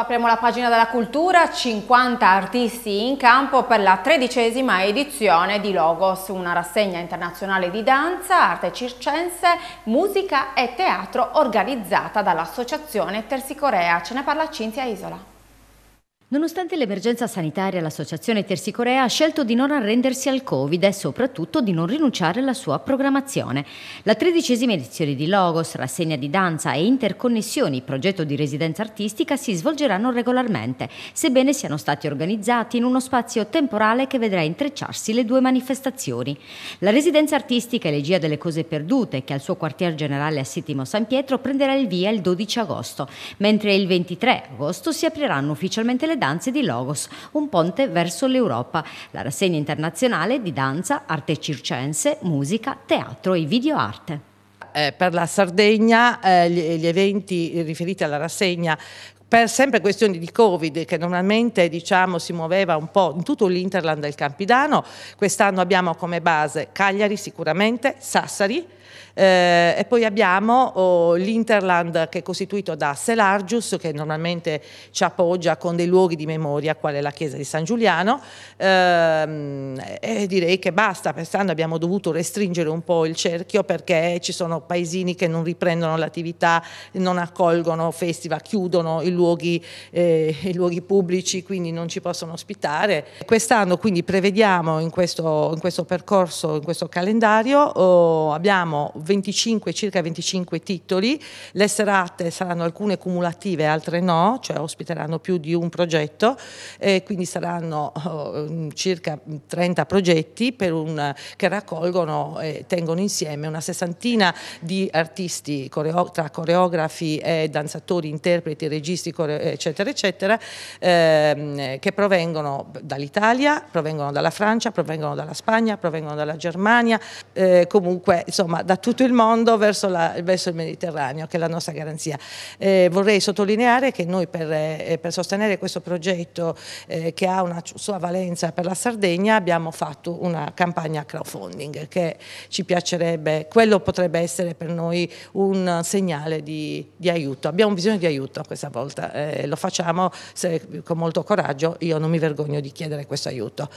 apriamo la pagina della cultura, 50 artisti in campo per la tredicesima edizione di Logos, una rassegna internazionale di danza, arte circense, musica e teatro organizzata dall'associazione Tersicorea. Ce ne parla Cinzia Isola. Nonostante l'emergenza sanitaria, l'associazione Tersicorea ha scelto di non arrendersi al Covid e soprattutto di non rinunciare alla sua programmazione. La tredicesima edizione di Logos, rassegna di danza e interconnessioni, progetto di residenza artistica, si svolgeranno regolarmente, sebbene siano stati organizzati in uno spazio temporale che vedrà intrecciarsi le due manifestazioni. La residenza artistica Elegia delle cose perdute, che al suo quartier generale a Sittimo San Pietro prenderà il via il 12 agosto, mentre il 23 agosto si apriranno ufficialmente le danze di Logos, un ponte verso l'Europa, la rassegna internazionale di danza, arte circense, musica, teatro e videoarte. Eh, per la Sardegna eh, gli, gli, eventi riferiti alla rassegna per sempre questioni di Covid che normalmente diciamo, si muoveva un po' in tutto l'Interland del Campidano, quest'anno abbiamo come base Cagliari sicuramente, Sassari eh, e poi abbiamo oh, l'Interland che è costituito da Selargius che normalmente ci appoggia con dei luoghi di memoria quale la chiesa di San Giuliano eh, e direi che basta, quest'anno abbiamo dovuto restringere un po' il cerchio perché ci sono paesini che non riprendono l'attività, non accolgono festival, chiudono il luoghi, eh, luoghi, pubblici, quindi non ci possono ospitare. Quest'anno quindi prevediamo in questo, in questo percorso, in questo calendario, oh, abbiamo 25, circa 25 titoli, le serate saranno alcune cumulative, altre no, cioè ospiteranno più di un progetto, eh, quindi saranno oh, circa 30 progetti un, che raccolgono e tengono insieme una sessantina di artisti, coreo tra coreografi, e danzatori, interpreti, registi, lessico, eccetera, eccetera, ehm, che provengono dall'Italia, provengono dalla Francia, provengono dalla Spagna, provengono dalla Germania, eh, comunque insomma da tutto il mondo verso, la, verso, il Mediterraneo, che è la nostra garanzia. Eh, vorrei sottolineare che noi per, eh, per sostenere questo progetto eh, che ha una sua valenza per la Sardegna abbiamo fatto una campagna crowdfunding che ci piacerebbe, quello potrebbe essere per noi un segnale di, di aiuto. Abbiamo bisogno di aiuto questa volta basta, eh, lo facciamo se, con molto coraggio, io non mi vergogno di chiedere questo aiuto.